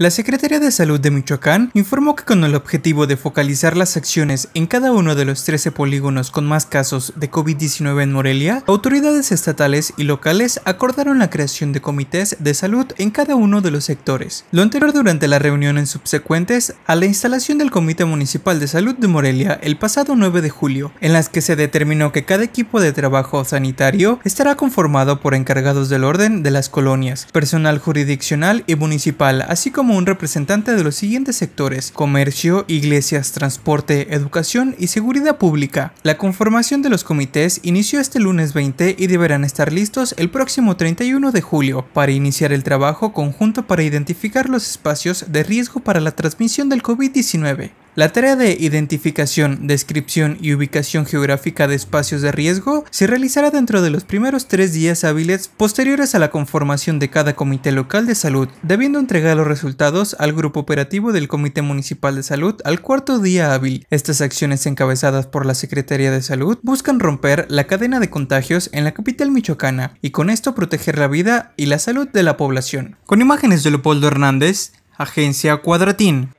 La Secretaría de Salud de Michoacán informó que con el objetivo de focalizar las acciones en cada uno de los 13 polígonos con más casos de COVID-19 en Morelia, autoridades estatales y locales acordaron la creación de comités de salud en cada uno de los sectores. Lo anterior durante las reuniones subsecuentes a la instalación del Comité Municipal de Salud de Morelia el pasado 9 de julio, en las que se determinó que cada equipo de trabajo sanitario estará conformado por encargados del orden de las colonias, personal jurisdiccional y municipal, así como un representante de los siguientes sectores, comercio, iglesias, transporte, educación y seguridad pública. La conformación de los comités inició este lunes 20 y deberán estar listos el próximo 31 de julio para iniciar el trabajo conjunto para identificar los espacios de riesgo para la transmisión del COVID-19. La tarea de identificación, descripción y ubicación geográfica de espacios de riesgo se realizará dentro de los primeros tres días hábiles posteriores a la conformación de cada comité local de salud, debiendo entregar los resultados al grupo operativo del Comité Municipal de Salud al cuarto día hábil. Estas acciones encabezadas por la Secretaría de Salud buscan romper la cadena de contagios en la capital michoacana y con esto proteger la vida y la salud de la población. Con imágenes de Leopoldo Hernández, Agencia Cuadratín.